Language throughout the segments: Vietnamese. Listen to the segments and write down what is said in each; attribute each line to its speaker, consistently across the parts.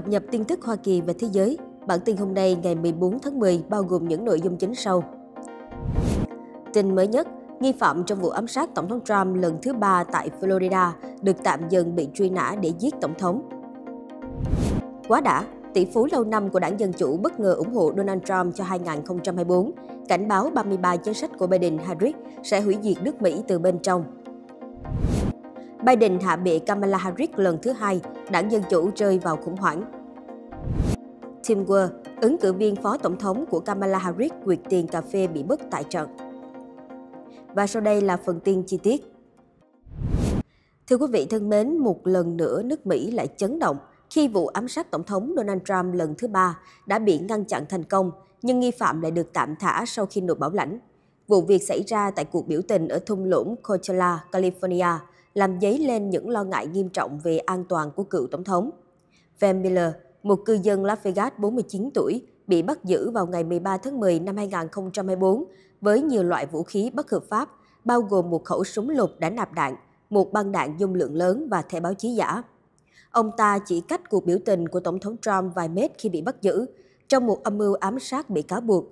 Speaker 1: cập nhật tin tức Hoa Kỳ và thế giới. Bản tin hôm nay ngày 14 tháng 10 bao gồm những nội dung chính sau. Tin mới nhất, nghi phạm trong vụ ám sát Tổng thống Trump lần thứ ba tại Florida được tạm dừng bị truy nã để giết Tổng thống. Quá đã, tỷ phú lâu năm của đảng Dân Chủ bất ngờ ủng hộ Donald Trump cho 2024, cảnh báo 33 chính sách của Biden-Harris sẽ hủy diệt nước Mỹ từ bên trong – Biden hạ bệ Kamala Harris lần thứ hai, đảng Dân Chủ rơi vào khủng hoảng. Tim Wu, ứng cử viên phó tổng thống của Kamala Harris quyệt tiền cà phê bị mất tại trận. Và sau đây là phần tin chi tiết. Thưa quý vị thân mến, một lần nữa nước Mỹ lại chấn động khi vụ ám sát Tổng thống Donald Trump lần thứ ba đã bị ngăn chặn thành công, nhưng nghi phạm lại được tạm thả sau khi nộp bảo lãnh. Vụ việc xảy ra tại cuộc biểu tình ở thung lũng Coachella, California, làm dấy lên những lo ngại nghiêm trọng về an toàn của cựu tổng thống. Van Miller, một cư dân Las Vegas 49 tuổi, bị bắt giữ vào ngày 13 tháng 10 năm 2024 với nhiều loại vũ khí bất hợp pháp, bao gồm một khẩu súng lục đã nạp đạn, một băng đạn dung lượng lớn và thẻ báo chí giả. Ông ta chỉ cách cuộc biểu tình của Tổng thống Trump vài mét khi bị bắt giữ, trong một âm mưu ám sát bị cáo buộc.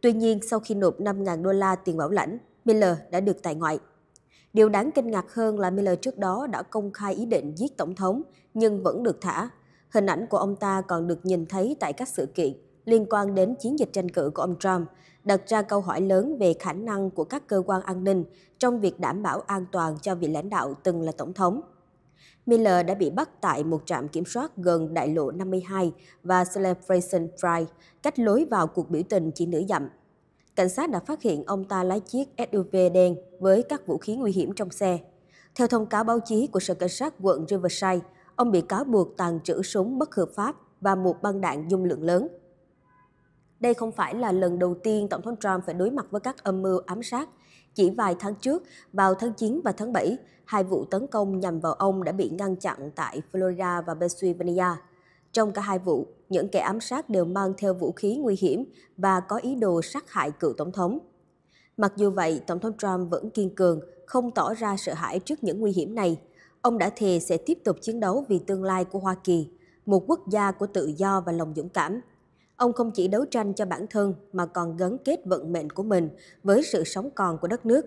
Speaker 1: Tuy nhiên, sau khi nộp 5.000 đô la tiền bảo lãnh, Miller đã được tại ngoại. Điều đáng kinh ngạc hơn là Miller trước đó đã công khai ý định giết Tổng thống, nhưng vẫn được thả. Hình ảnh của ông ta còn được nhìn thấy tại các sự kiện liên quan đến chiến dịch tranh cử của ông Trump, đặt ra câu hỏi lớn về khả năng của các cơ quan an ninh trong việc đảm bảo an toàn cho vị lãnh đạo từng là Tổng thống. Miller đã bị bắt tại một trạm kiểm soát gần đại lộ 52 và Celebration Drive, cách lối vào cuộc biểu tình chỉ nửa dặm cảnh sát đã phát hiện ông ta lái chiếc SUV đen với các vũ khí nguy hiểm trong xe. Theo thông cáo báo chí của Sở Cảnh sát quận Riverside, ông bị cáo buộc tàn trữ súng bất hợp pháp và một băng đạn dung lượng lớn. Đây không phải là lần đầu tiên Tổng thống Trump phải đối mặt với các âm mưu ám sát. Chỉ vài tháng trước, vào tháng 9 và tháng 7, hai vụ tấn công nhằm vào ông đã bị ngăn chặn tại Florida và Pennsylvania. Trong cả hai vụ, những kẻ ám sát đều mang theo vũ khí nguy hiểm và có ý đồ sát hại cựu tổng thống. Mặc dù vậy, Tổng thống Trump vẫn kiên cường, không tỏ ra sợ hãi trước những nguy hiểm này. Ông đã thề sẽ tiếp tục chiến đấu vì tương lai của Hoa Kỳ, một quốc gia của tự do và lòng dũng cảm. Ông không chỉ đấu tranh cho bản thân mà còn gắn kết vận mệnh của mình với sự sống còn của đất nước.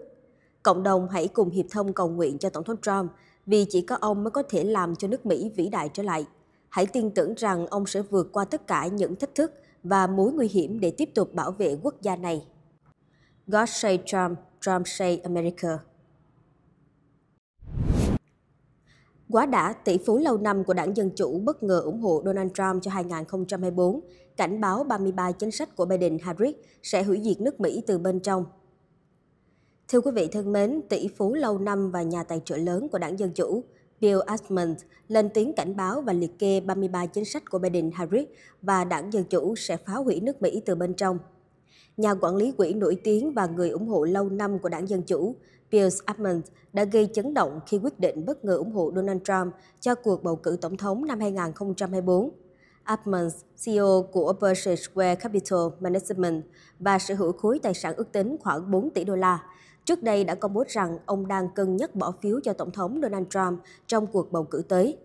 Speaker 1: Cộng đồng hãy cùng hiệp thông cầu nguyện cho Tổng thống Trump vì chỉ có ông mới có thể làm cho nước Mỹ vĩ đại trở lại. Hãy tin tưởng rằng ông sẽ vượt qua tất cả những thách thức và mối nguy hiểm để tiếp tục bảo vệ quốc gia này. God say Trump, Trump say America. Quá đã, tỷ phú lâu năm của đảng Dân Chủ bất ngờ ủng hộ Donald Trump cho 2024, cảnh báo 33 chính sách của Biden-Harris sẽ hủy diệt nước Mỹ từ bên trong. Thưa quý vị thân mến, tỷ phú lâu năm và nhà tài trợ lớn của đảng Dân Chủ, Bill Ackman lên tiếng cảnh báo và liệt kê 33 chính sách của Biden-Harris và đảng Dân Chủ sẽ phá hủy nước Mỹ từ bên trong. Nhà quản lý quỹ nổi tiếng và người ủng hộ lâu năm của đảng Dân Chủ, Bill Ackman đã gây chấn động khi quyết định bất ngờ ủng hộ Donald Trump cho cuộc bầu cử tổng thống năm 2024. Ackman, CEO của Berkshire Square Capital Management và sở hữu khối tài sản ước tính khoảng 4 tỷ đô la, trước đây đã công bố rằng ông đang cân nhắc bỏ phiếu cho Tổng thống Donald Trump trong cuộc bầu cử tới.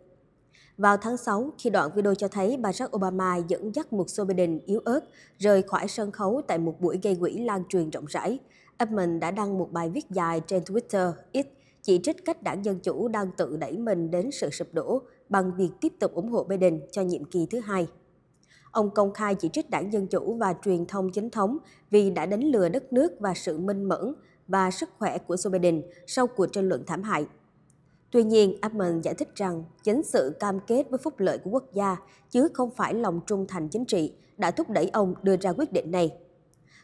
Speaker 1: Vào tháng 6, khi đoạn video cho thấy Barack Obama dẫn dắt một Joe Biden yếu ớt rời khỏi sân khấu tại một buổi gây quỹ lan truyền rộng rãi, Edmund đã đăng một bài viết dài trên Twitter X chỉ trích cách đảng Dân Chủ đang tự đẩy mình đến sự sụp đổ bằng việc tiếp tục ủng hộ Biden cho nhiệm kỳ thứ hai. Ông công khai chỉ trích đảng Dân Chủ và truyền thông chính thống vì đã đánh lừa đất nước và sự minh mẫn và sức khỏe của Joe Biden sau cuộc tranh luận thảm hại. Tuy nhiên, Ackman giải thích rằng chính sự cam kết với phúc lợi của quốc gia chứ không phải lòng trung thành chính trị đã thúc đẩy ông đưa ra quyết định này.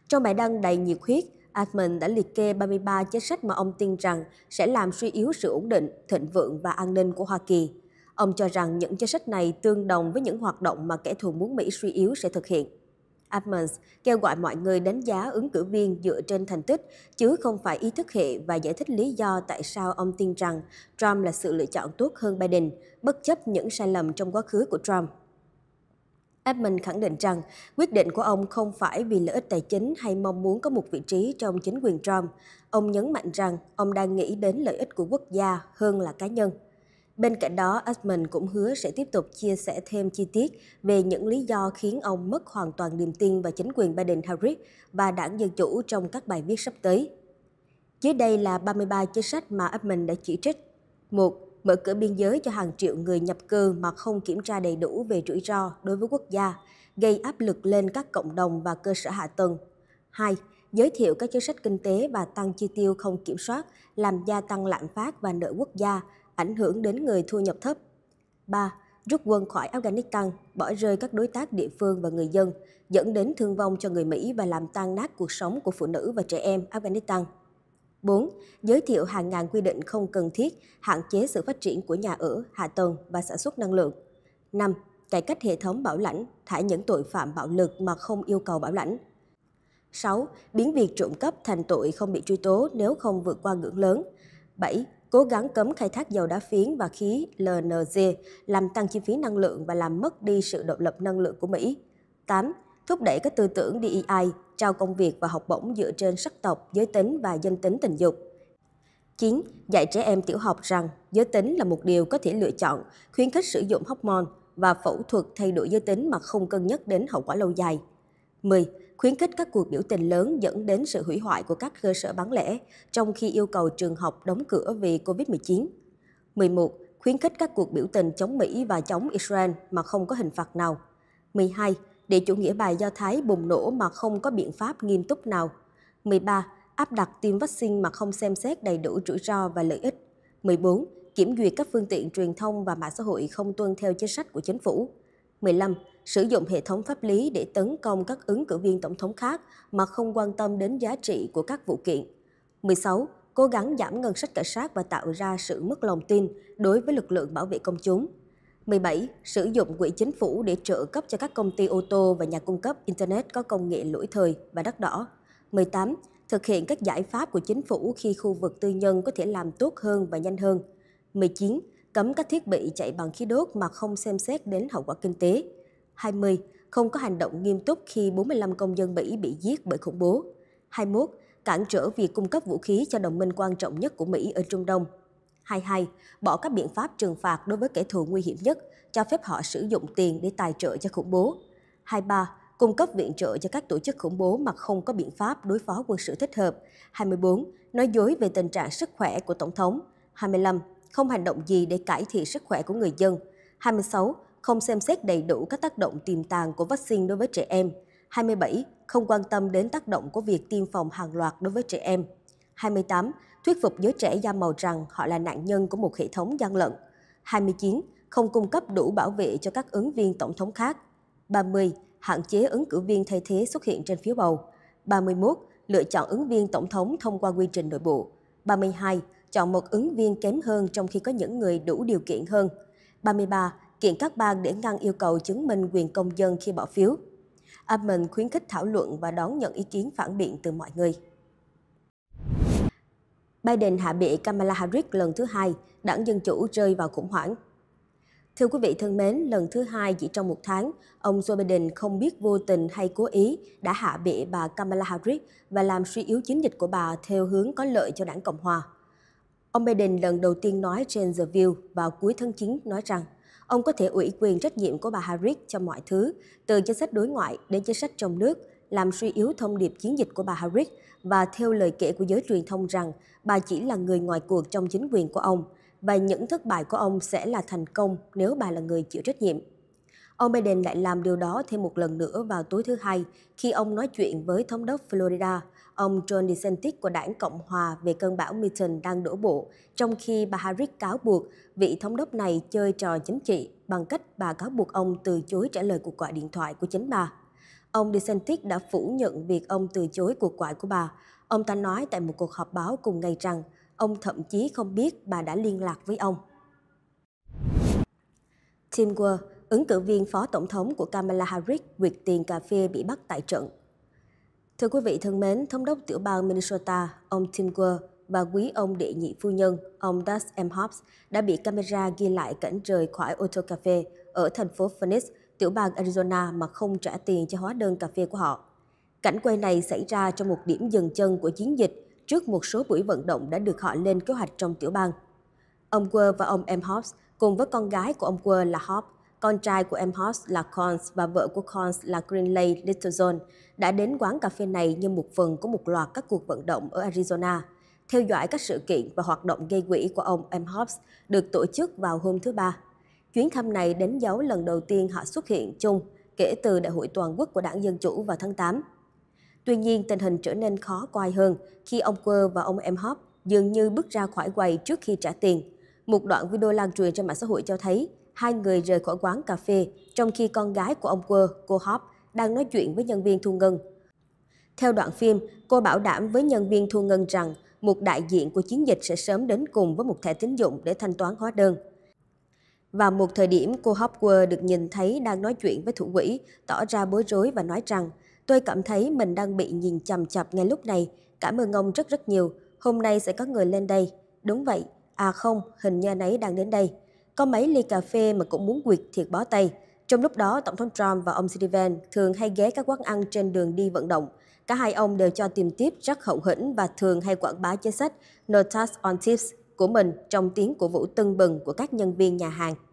Speaker 1: Trong bài đăng đầy nhiệt huyết, Ackman đã liệt kê 33 chính sách mà ông tin rằng sẽ làm suy yếu sự ổn định, thịnh vượng và an ninh của Hoa Kỳ. Ông cho rằng những chính sách này tương đồng với những hoạt động mà kẻ thù muốn Mỹ suy yếu sẽ thực hiện. Edmonds kêu gọi mọi người đánh giá ứng cử viên dựa trên thành tích, chứ không phải ý thức hệ và giải thích lý do tại sao ông tin rằng Trump là sự lựa chọn tốt hơn Biden, bất chấp những sai lầm trong quá khứ của Trump. Edmund khẳng định rằng quyết định của ông không phải vì lợi ích tài chính hay mong muốn có một vị trí trong chính quyền Trump. Ông nhấn mạnh rằng ông đang nghĩ đến lợi ích của quốc gia hơn là cá nhân. Bên cạnh đó, Asman cũng hứa sẽ tiếp tục chia sẻ thêm chi tiết về những lý do khiến ông mất hoàn toàn niềm tin vào chính quyền Biden-Harris và đảng Dân Chủ trong các bài viết sắp tới. Dưới đây là 33 chính sách mà Asman đã chỉ trích. 1 mở cửa biên giới cho hàng triệu người nhập cư mà không kiểm tra đầy đủ về rủi ro đối với quốc gia, gây áp lực lên các cộng đồng và cơ sở hạ tầng. 2. Giới thiệu các chính sách kinh tế và tăng chi tiêu không kiểm soát, làm gia tăng lạm phát và nợ quốc gia, ảnh hưởng đến người thu nhập thấp. 3. Rút quân khỏi Afghanistan, bỏ rơi các đối tác địa phương và người dân, dẫn đến thương vong cho người Mỹ và làm tan nát cuộc sống của phụ nữ và trẻ em Afghanistan. 4. Giới thiệu hàng ngàn quy định không cần thiết, hạn chế sự phát triển của nhà ở, hạ tầng và sản xuất năng lượng. 5. Cải cách hệ thống bảo lãnh, thả những tội phạm bạo lực mà không yêu cầu bảo lãnh. 6. Biến việc trộm cắp thành tội không bị truy tố nếu không vượt qua ngưỡng lớn. 7 cố gắng cấm khai thác dầu đá phiến và khí LNG, làm tăng chi phí năng lượng và làm mất đi sự độc lập năng lượng của Mỹ. 8. Thúc đẩy các tư tưởng DEI, trao công việc và học bổng dựa trên sắc tộc, giới tính và danh tính tình dục. 9. Dạy trẻ em tiểu học rằng giới tính là một điều có thể lựa chọn, khuyến khích sử dụng hormone và phẫu thuật thay đổi giới tính mà không cân nhắc đến hậu quả lâu dài. 10 khuyến khích các cuộc biểu tình lớn dẫn đến sự hủy hoại của các cơ sở bán lẻ, trong khi yêu cầu trường học đóng cửa vì Covid-19. 11. Khuyến khích các cuộc biểu tình chống Mỹ và chống Israel mà không có hình phạt nào. 12. Để chủ nghĩa bài Do Thái bùng nổ mà không có biện pháp nghiêm túc nào. 13. Áp đặt tiêm vaccine mà không xem xét đầy đủ rủi ro và lợi ích. 14. Kiểm duyệt các phương tiện truyền thông và mạng xã hội không tuân theo chính sách của chính phủ. 15 sử dụng hệ thống pháp lý để tấn công các ứng cử viên tổng thống khác mà không quan tâm đến giá trị của các vụ kiện. 16. Cố gắng giảm ngân sách cảnh sát và tạo ra sự mất lòng tin đối với lực lượng bảo vệ công chúng. 17. Sử dụng quỹ chính phủ để trợ cấp cho các công ty ô tô và nhà cung cấp Internet có công nghệ lỗi thời và đắt đỏ. 18. Thực hiện các giải pháp của chính phủ khi khu vực tư nhân có thể làm tốt hơn và nhanh hơn. 19. Cấm các thiết bị chạy bằng khí đốt mà không xem xét đến hậu quả kinh tế. 20. Không có hành động nghiêm túc khi 45 công dân Mỹ bị giết bởi khủng bố. 21. Cản trở việc cung cấp vũ khí cho đồng minh quan trọng nhất của Mỹ ở Trung Đông. 22. Bỏ các biện pháp trừng phạt đối với kẻ thù nguy hiểm nhất, cho phép họ sử dụng tiền để tài trợ cho khủng bố. 23. Cung cấp viện trợ cho các tổ chức khủng bố mà không có biện pháp đối phó quân sự thích hợp. 24. Nói dối về tình trạng sức khỏe của Tổng thống. 25. Không hành động gì để cải thiện sức khỏe của người dân. 26 không xem xét đầy đủ các tác động tiềm tàng của vaccine đối với trẻ em. 27. Không quan tâm đến tác động của việc tiêm phòng hàng loạt đối với trẻ em. 28. Thuyết phục giới trẻ da màu rằng họ là nạn nhân của một hệ thống gian lận. 29. Không cung cấp đủ bảo vệ cho các ứng viên tổng thống khác. 30. Hạn chế ứng cử viên thay thế xuất hiện trên phiếu bầu. 31. Lựa chọn ứng viên tổng thống thông qua quy trình nội bộ. 32. Chọn một ứng viên kém hơn trong khi có những người đủ điều kiện hơn. 33 kiện các bang để ngăn yêu cầu chứng minh quyền công dân khi bỏ phiếu. Admin khuyến khích thảo luận và đón nhận ý kiến phản biện từ mọi người. Biden hạ bệ Kamala Harris lần thứ hai, đảng Dân Chủ rơi vào khủng hoảng. Thưa quý vị thân mến, lần thứ hai chỉ trong một tháng, ông Joe Biden không biết vô tình hay cố ý đã hạ bệ bà Kamala Harris và làm suy yếu chiến dịch của bà theo hướng có lợi cho đảng Cộng Hòa. Ông Biden lần đầu tiên nói trên The View vào cuối tháng 9 nói rằng Ông có thể ủy quyền trách nhiệm của bà Harris cho mọi thứ, từ chính sách đối ngoại đến chính sách trong nước, làm suy yếu thông điệp chiến dịch của bà Harris và theo lời kể của giới truyền thông rằng bà chỉ là người ngoài cuộc trong chính quyền của ông và những thất bại của ông sẽ là thành công nếu bà là người chịu trách nhiệm. Ông Biden lại làm điều đó thêm một lần nữa vào tối thứ Hai khi ông nói chuyện với thống đốc Florida, ông John DeSantis của đảng Cộng Hòa về cơn bão Milton đang đổ bộ, trong khi bà Harris cáo buộc vị thống đốc này chơi trò chính trị bằng cách bà cáo buộc ông từ chối trả lời cuộc gọi điện thoại của chính bà. Ông DeSantis đã phủ nhận việc ông từ chối cuộc gọi của bà. Ông ta nói tại một cuộc họp báo cùng ngày rằng ông thậm chí không biết bà đã liên lạc với ông. Tim World ứng cử viên phó tổng thống của Kamala Harris quyệt tiền cà phê bị bắt tại trận. Thưa quý vị thân mến, thống đốc tiểu bang Minnesota, ông Tim Guer và quý ông đệ nhị phu nhân, ông Dust M. Hobbs, đã bị camera ghi lại cảnh rời khỏi ô tô cà phê ở thành phố Phoenix, tiểu bang Arizona mà không trả tiền cho hóa đơn cà phê của họ. Cảnh quay này xảy ra trong một điểm dừng chân của chiến dịch trước một số buổi vận động đã được họ lên kế hoạch trong tiểu bang. Ông Quơ và ông M. Hobbs cùng với con gái của ông Quơ là Hobbs con trai của em Hoss là Cons và vợ của Cons là Greenley Littlejohn, đã đến quán cà phê này như một phần của một loạt các cuộc vận động ở Arizona, theo dõi các sự kiện và hoạt động gây quỹ của ông em Hobbs được tổ chức vào hôm thứ Ba. Chuyến thăm này đánh dấu lần đầu tiên họ xuất hiện chung kể từ Đại hội Toàn quốc của Đảng Dân Chủ vào tháng 8. Tuy nhiên, tình hình trở nên khó coi hơn khi ông Quơ và ông em Hobbs dường như bước ra khỏi quầy trước khi trả tiền. Một đoạn video lan truyền trên mạng xã hội cho thấy hai người rời khỏi quán cà phê, trong khi con gái của ông Quơ, cô Hop, đang nói chuyện với nhân viên thu ngân. Theo đoạn phim, cô bảo đảm với nhân viên thu ngân rằng một đại diện của chiến dịch sẽ sớm đến cùng với một thẻ tín dụng để thanh toán hóa đơn. Và một thời điểm cô Hopper được nhìn thấy đang nói chuyện với thủ quỹ, tỏ ra bối rối và nói rằng Tôi cảm thấy mình đang bị nhìn chằm chặp ngay lúc này. Cảm ơn ông rất rất nhiều. Hôm nay sẽ có người lên đây. Đúng vậy. À không, hình như anh ấy đang đến đây. Có mấy ly cà phê mà cũng muốn quyệt thiệt bó tay. Trong lúc đó, Tổng thống Trump và ông Sullivan thường hay ghé các quán ăn trên đường đi vận động. Cả hai ông đều cho tìm tiếp rất hậu hĩnh và thường hay quảng bá chính sách No Tax on Tips của mình trong tiếng của vũ tưng bừng của các nhân viên nhà hàng.